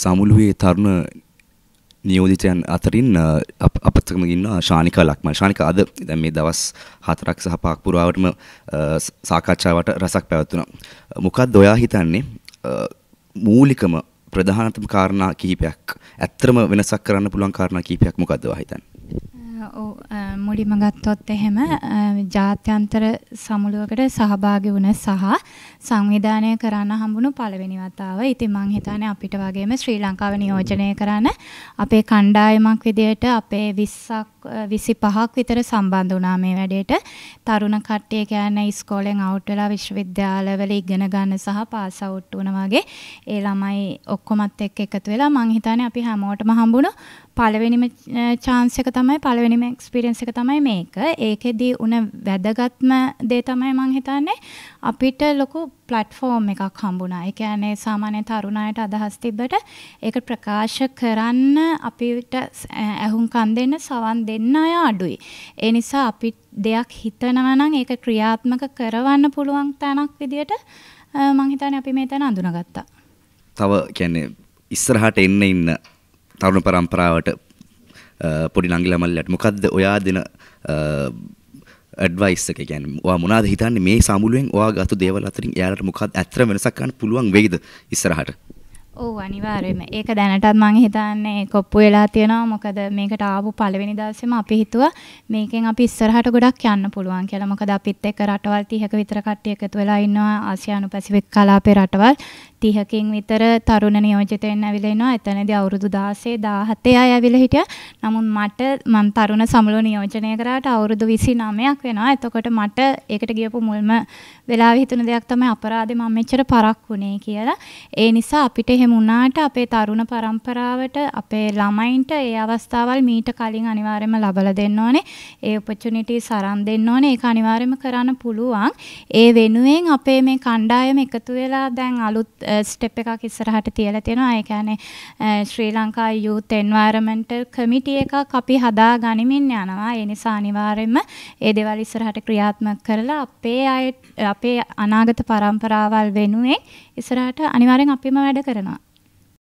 සමුළුවේ තරුණ නියෝජිතයන් අතරින් අපත් සමග ඉන්නවා ශානිකා ලක්මල්. ශානිකා අද දැන් මේ දවස් හතරක් සහ පහක් පුරාවටම සාකච්ඡාවට රසක් පැවැත්තුණා. මොකක්ද ඔයා හිතන්නේ මූලිකම ප්‍රධානතම කාරණා කිහිපයක් ඇත්තම වෙනසක් කරන්න පුළුවන් කාරණා කිහිපයක් මොකද්ද ඔයා හිතන්නේ? ඔව් මුලින්ම ගත්තොත් එහෙම ජාත්‍යන්තර සමුළුවකට සහභාගී වුණ සහ සංවිධානය කරන්න හම්බුණු පළවෙනි වතාව. ඉතින් මං හිතන්නේ අපිට වගේම ශ්‍රී ලංකාව නියෝජනය කරන අපේ කණ්ඩායමක් විදියට අපේ 20ක් 25ක් විතර සම්බන්ධ වුණා මේ වැඩේට. තරුණ කට්ටිය කියන්නේ ඉස්කෝලෙන් අවුට් වෙලා විශ්වවිද්‍යාලවල ඉගෙන ගන්න සහ පාස් අවුට් වුණා වගේ ඒ ළමයි ඔක්කොමත් එක්ක එකතු වෙලා මං හිතන්නේ අපි හැමෝටම හම්බුණු පළවෙනිම chance එක තමයි පළවෙනිම ටයිම් එක්ස්පිරියන්ස් එක තමයි මේක. ඒකෙදී උන වැදගත්ම දේ තමයි මං හිතන්නේ අපිට ලොකු ප්ලට්ෆෝම් එකක් හම්බුණා. ඒ කියන්නේ සාමාන්‍ය තරුණයට අදහස් තිබ්බට ඒක ප්‍රකාශ කරන්න අපිට ඇහුම්කන් දෙන්න සවන් දෙන්න අය අඩුයි. ඒ නිසා අපි දෙයක් හිතනවා නම් ඒක ක්‍රියාත්මක කරවන්න පුළුවන් තැනක් විදියට මං හිතන්නේ අපි මේ තැන අඳුනගත්තා. තව කියන්නේ ඉස්සරහට එන්න ඉන්න තරුණ පරම්පරාවට පොඩි නංගිලමල්ලට මොකක්ද ඔයා දෙන ඩවයිස් එක ගැන මොනාද හිතන්නේ මේ සමුළුවෙන් ඔයා ගතු දේවල් අතරින් එයාලට මොකක්ද ඇත්තට වෙනසක් ගන්න පුළුවන් වෙයිද ඉස්සරහට ඔව් අනිවාර්යයෙන්ම. ඒක දැනටත් මම හිතන්නේ කොප්පු වෙලා තියෙනවා. මොකද මේකට ආපු පළවෙනි දවසේම අපි හිතුවා මේකෙන් අපි ඉස්සරහට ගොඩක් යන්න පුළුවන් කියලා. මොකද අපිත් එක්ක රටවල් 30ක විතර කට්ටිය එකතු වෙලා ඉන්නවා ආසියානු පැසිෆික් කලාපේ රටවල්. 30කින් විතර තරුණ නියෝජිතයන් ඇවිල්ලා ඉනවා. එතනදී අවුරුදු 16 17 අය ඇවිල්ලා හිටියා. නමුත් මට මම තරුණ සමුළු නියෝජනය කරාට අවුරුදු 29ක් වෙනවා. එතකොට මට ඒකට ගියපු මුල්ම වෙලාවේ හිතුණ දෙයක් තමයි අපරාධේ මම මෙච්චර පරක් වුණේ කියලා. ඒ නිසා අපිට එහෙම වුණාට අපේ තරුණ පරම්පරාවට අපේ ළමයින්ට ඒ අවස්ථාවල් මීට කලින් අනිවාර්යයෙන්ම ලබලා දෙන්න ඕනේ. ඒ opportunities අරන් දෙන්න ඕනේ. ඒක අනිවාර්යයෙන්ම කරන්න පුළුවන්. ඒ වෙනුවෙන් අපේ මේ කණ්ඩායම එකතු වෙලා දැන් අලුත් ස්ටෙප් එකක් ඉස්සරහට තියලා තියෙනවා. ඒ කියන්නේ ශ්‍රී ලංකා youth environmental committee එකක් අපි හදා ගනිමින් යනවා. ඒ නිසා අනිවාර්යයෙන්ම ඒ දේවල් ඉස්සරහට ක්‍රියාත්මක කරලා අපේ අය අපේ අනාගත පරම්පරාවල් වෙනුවෙන් ඉස්සරහට අනිවාර්යෙන් අපිම වැඩ කරනවා.